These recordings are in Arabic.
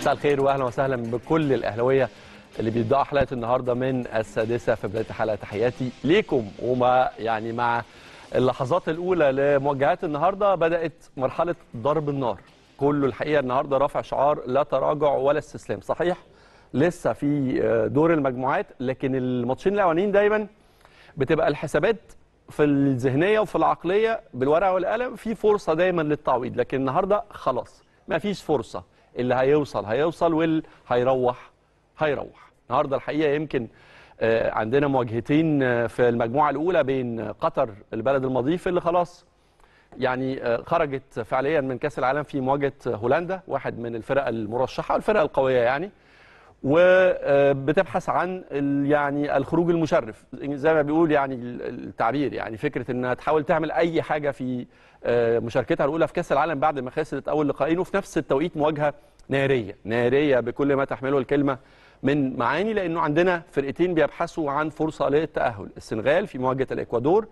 مساء الخير واهلا وسهلا بكل الاهلاويه اللي بيبداوا حلقه النهارده من السادسه في بدايه الحلقه تحياتي ليكم وما يعني مع اللحظات الاولى لموجهات النهارده بدات مرحله ضرب النار كله الحقيقه النهارده رافع شعار لا تراجع ولا استسلام صحيح لسه في دور المجموعات لكن الماتشين الاولانيين دايما بتبقى الحسابات في الذهنيه وفي العقليه بالورقه والقلم في فرصه دايما للتعويض لكن النهارده خلاص ما فيش فرصه اللي هيوصل هيوصل واللي هيروح هيروح النهارده الحقيقه يمكن آه، عندنا مواجهتين آه، في المجموعه الاولى بين قطر البلد المضيف اللي خلاص يعني آه، خرجت فعليا من كاس العالم في مواجهه هولندا واحد من الفرق المرشحه والفرق القويه يعني وبتبحث عن يعني الخروج المشرف زي ما بيقول يعني التعبير يعني فكره انها تحاول تعمل اي حاجه في آه، مشاركتها الاولى في كاس العالم بعد ما خسرت اول لقاءين وفي نفس التوقيت مواجهه ناريه ناريه بكل ما تحمله الكلمه من معاني لانه عندنا فرقتين بيبحثوا عن فرصه للتاهل السنغال في مواجهه الاكوادور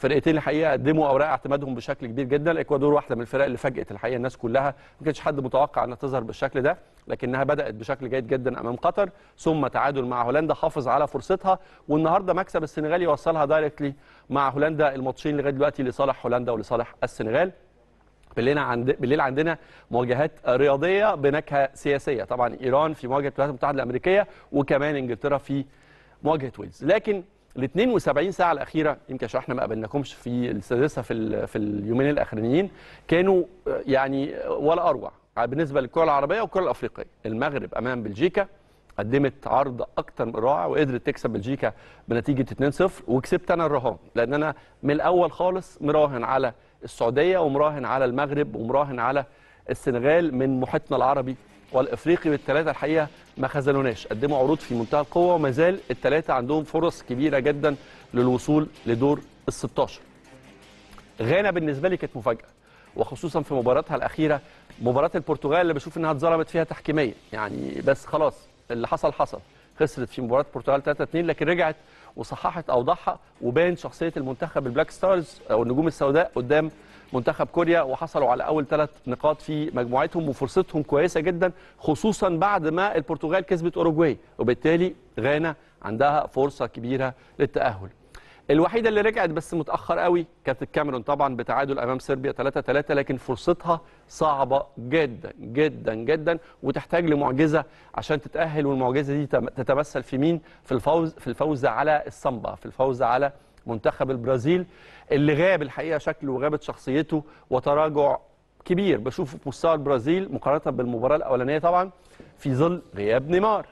فرقتين الحقيقه قدموا اوراق اعتمادهم بشكل كبير جدا الاكوادور واحده من الفرق اللي فاجئت الحقيقه الناس كلها ما كانش حد متوقع انها تظهر بالشكل ده لكنها بدات بشكل جيد جدا امام قطر ثم تعادل مع هولندا حافظ على فرصتها والنهارده مكسب السنغال يوصلها دايركتلي مع هولندا الماتشين لغايه دلوقتي لصالح هولندا ولصالح السنغال بالليل عند بالليل عندنا مواجهات رياضيه بنكهه سياسيه طبعا ايران في مواجهه الولايات المتحده الامريكيه وكمان انجلترا في مواجهه ويلز لكن ال 72 ساعه الاخيره يمكن عشان احنا ما قابلناكمش في السادسه في في اليومين الاخرانيين كانوا آه، يعني آه، ولا اروع بالنسبه للكره العربيه والكره الافريقيه المغرب امام بلجيكا قدمت عرض اكتر من رائع وقدرت تكسب بلجيكا بنتيجه 2-0 وكسبت انا الرهان لان انا من الاول خالص مراهن على السعوديه ومراهن على المغرب ومراهن على السنغال من محيطنا العربي والافريقي والثلاثه الحقيقه ما خذلوناش قدموا عروض في منتهى القوه وما زال الثلاثه عندهم فرص كبيره جدا للوصول لدور ال 16 غانا بالنسبه لي كانت مفاجاه وخصوصا في مباراتها الاخيره مباراه البرتغال اللي بشوف انها اتظلمت فيها تحكيميا يعني بس خلاص اللي حصل حصل خسرت في مباراه البرتغال 3 2 لكن رجعت وصححت اوضاعها وبان شخصيه المنتخب البلاك ستارز او النجوم السوداء قدام منتخب كوريا وحصلوا على اول ثلاث نقاط في مجموعتهم وفرصتهم كويسه جدا خصوصا بعد ما البرتغال كسبت اوروجواي وبالتالي غانا عندها فرصه كبيره للتاهل الوحيده اللي رجعت بس متاخر قوي كانت الكاميرون طبعا بتعادل امام صربيا 3 3 لكن فرصتها صعبه جدا جدا جدا وتحتاج لمعجزه عشان تتاهل والمعجزه دي تتمثل في مين في الفوز في الفوز على الصمبا في الفوز على منتخب البرازيل اللي غاب الحقيقه شكله وغابت شخصيته وتراجع كبير بشوفه في مستوى البرازيل مقارنه بالمباراه الاولانيه طبعا في ظل غياب نيمار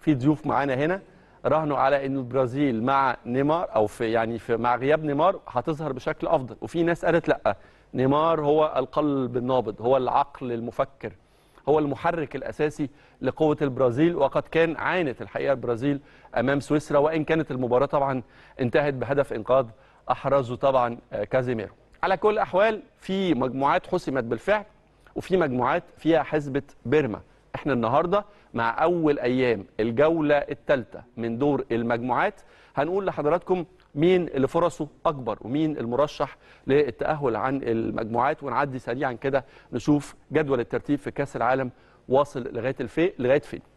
في ضيوف معانا هنا راهنوا على ان البرازيل مع نيمار او في يعني في مع غياب نيمار هتظهر بشكل افضل وفي ناس قالت لا نيمار هو القلب النابض هو العقل المفكر هو المحرك الأساسي لقوة البرازيل وقد كان عانت الحقيقة البرازيل أمام سويسرا وإن كانت المباراة طبعا انتهت بهدف إنقاذ أحرزه طبعا آه، كازيميرو على كل الأحوال في مجموعات حسمت بالفعل وفي مجموعات فيها حزبه بيرما احنا النهاردة مع أول أيام الجولة الثالثة من دور المجموعات هنقول لحضراتكم مين اللي فرصه اكبر ومين المرشح للتاهل عن المجموعات ونعدي سريعا كده نشوف جدول الترتيب في كاس العالم واصل لغايه الفي لغايه فين